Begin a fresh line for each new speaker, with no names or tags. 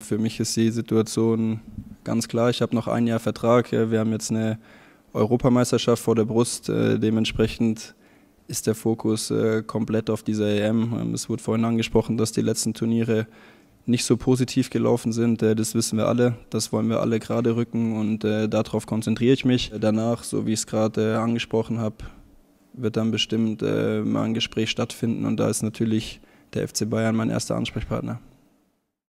Für mich ist die Situation ganz klar. Ich habe noch ein Jahr Vertrag. Wir haben jetzt eine Europameisterschaft vor der Brust. Äh, dementsprechend ist der Fokus äh, komplett auf dieser EM. Ähm, es wurde vorhin angesprochen, dass die letzten Turniere nicht so positiv gelaufen sind. Äh, das wissen wir alle. Das wollen wir alle gerade rücken und darauf konzentriere ich mich. Danach, so wie ich es gerade angesprochen habe, wird dann bestimmt mal ein Gespräch stattfinden und da ist natürlich der FC Bayern mein erster Ansprechpartner.